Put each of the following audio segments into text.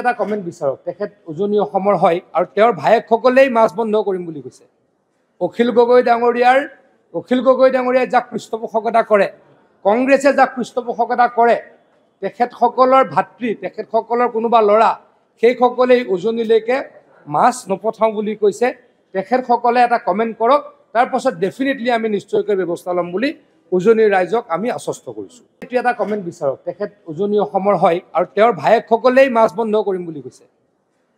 এটা কমেণ্ট বিচাৰক তেখেত উজনি অসমৰ হয় আৰু তেওঁৰ ভায়েকসকলেই মাছ বন্ধ কৰিম বুলি কৈছে অখিল গগৈ ডাঙৰীয়াৰ অখিল গগৈ ডাঙৰীয়াই যাক পৃষ্ঠপোষকতা কৰে কংগ্ৰেছে যাক পৃষ্ঠপোষকতা কৰে তেখেতসকলৰ ভাতৃ তেখেতসকলৰ কোনোবা ল'ৰা সেইসকলেই উজনিলৈকে মাছ নপঠাওঁ বুলি কৈছে তেখেতসকলে এটা কমেণ্ট কৰক তাৰপাছত ডেফিনেটলি আমি নিশ্চয়কৈ ব্যৱস্থা ল'ম বুলি উজনিৰ ৰাইজক আমি আশ্বস্ত কৰিছোঁ এইটো এটা কমেণ্ট বিচাৰক তেখেত উজনি অসমৰ হয় আৰু তেওঁৰ ভায়েকসকলেই মাছ বন্ধ কৰিম বুলি কৈছে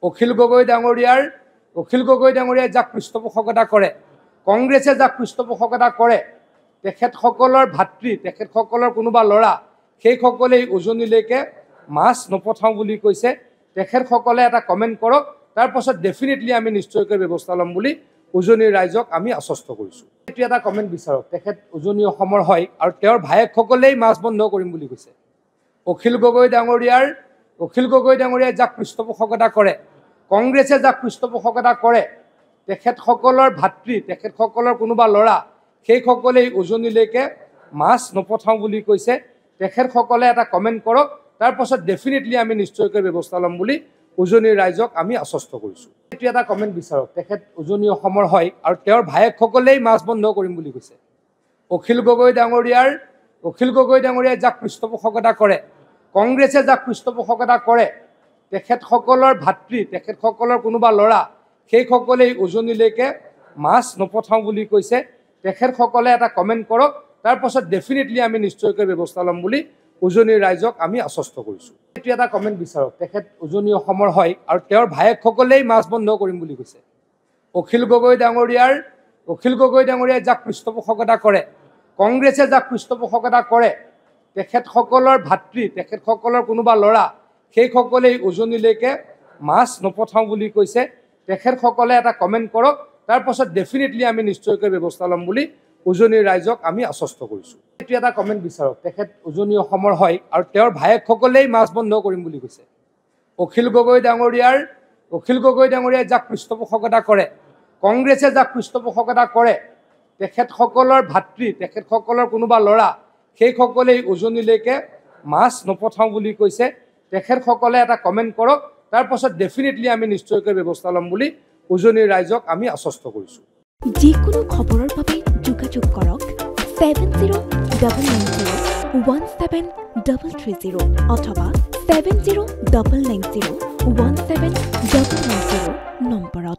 অখিল গগৈ ডাঙৰীয়াৰ অখিল গগৈ ডাঙৰীয়াই যাক পৃষ্ঠপোষকতা কৰে কংগ্ৰেছে যাক পৃষ্ঠপোষকতা কৰে তেখেতসকলৰ ভাতৃ তেখেতসকলৰ কোনোবা ল'ৰা সেইসকলেই উজনিলৈকে মাছ নপঠাওঁ বুলি কৈছে তেখেতসকলে এটা কমেণ্ট কৰক তাৰপাছত ডেফিনেটলি আমি নিশ্চয়কৈ ব্যৱস্থা ল'ম বুলি উজনিৰ ৰাইজক আমি আশ্বস্ত কৰিছোঁ এইটো এটা কমেণ্ট বিচাৰক তেখেত উজনি অসমৰ হয় আৰু তেওঁৰ ভায়েকসকলেই মাছ বন্ধ কৰিম বুলি কৈছে অখিল গগৈ ডাঙৰীয়াৰ অখিল গগৈ ডাঙৰীয়াই যাক পৃষ্ঠপোষকতা কৰে কংগ্ৰেছে যাক পৃষ্ঠপোষকতা কৰে তেখেতসকলৰ ভাতৃ তেখেতসকলৰ কোনোবা ল'ৰা সেইসকলেই উজনিলৈকে মাছ নপঠাওঁ বুলি কৈছে তেখেতসকলে এটা কমেণ্ট কৰক তাৰপাছত ডেফিনেটলি আমি নিশ্চয়কৈ ব্যৱস্থা ল'ম বুলি উজনিৰ ৰাইজক আমি আশ্বস্ত কৰিছোঁ এইটো এটা কমেণ্ট বিচাৰক তেখেত উজনি অসমৰ হয় আৰু তেওঁৰ ভায়েকসকলেই মাছ বন্ধ কৰিম বুলি কৈছে অখিল গগৈ ডাঙৰীয়াৰ অখিল গগৈ ডাঙৰীয়াই যাক পৃষ্ঠপোষকতা কৰে কংগ্ৰেছে যাক পৃষ্ঠপোষকতা কৰে তেখেতসকলৰ ভাতৃ তেখেতসকলৰ কোনোবা ল'ৰা সেইসকলেই উজনিলৈকে মাছ নপঠাওঁ বুলি কৈছে তেখেতসকলে এটা কমেণ্ট কৰক তাৰপাছত ডেফিনেটলি আমি নিশ্চয়কৈ ব্যৱস্থা ল'ম বুলি উজনি ৰাইজক আমি আশ্বস্ত কৰিছোঁ এইটো এটা কমেণ্ট বিচাৰক তেখেত উজনি অসমৰ হয় আৰু তেওঁৰ ভায়েকসকলেই মাছ বন্ধ কৰিম বুলি কৈছে অখিল গগৈ ডাঙৰীয়াৰ অখিল গগৈ ডাঙৰীয়াই যাক পৃষ্ঠপোষকতা কৰে কংগ্ৰেছে যাক পৃষ্ঠপোষকতা কৰে তেখেতসকলৰ ভাতৃ তেখেতসকলৰ কোনোবা ল'ৰা সেইসকলেই উজনিলৈকে মাছ নপঠাওঁ বুলি কৈছে তেখেতসকলে এটা কমেণ্ট কৰক তাৰপাছত ডেফিনেটলি আমি নিশ্চয়কৈ ব্যৱস্থা ল'ম বুলি উজনিৰ ৰাইজক আমি আশ্বস্ত কৰিছোঁ এইটো এটা কমেণ্ট বিচাৰক তেখেত উজনি অসমৰ হয় আৰু তেওঁৰ ভায়েকসকলেই মাছ বন্ধ কৰিম বুলি কৈছে অখিল গগৈ ডাঙৰীয়াৰ অখিল গগৈ ডাঙৰীয়াই যাক পৃষ্ঠপোষকতা কৰে কংগ্ৰেছে যাক পৃষ্ঠপোষকতা কৰে তেখেতসকলৰ ভাতৃ তেখেতসকলৰ কোনোবা ল'ৰা সেইসকলেই উজনিলৈকে মাছ নপঠাওঁ বুলি কৈছে তেখেতসকলে এটা কমেণ্ট কৰক তাৰপাছত ডেফিনেটলি আমি নিশ্চয়কৈ ব্যৱস্থা ল'ম বুলি উজনিৰ ৰাইজক আমি আশ্বস্ত কৰিছোঁ যিকোনো খবৰৰ বাবে যোগাযোগ কৰক seven zero' double nine zero' one seven double three zero' অথবা seven zero' double nine zero' one seven double nine zero' নম্বৰত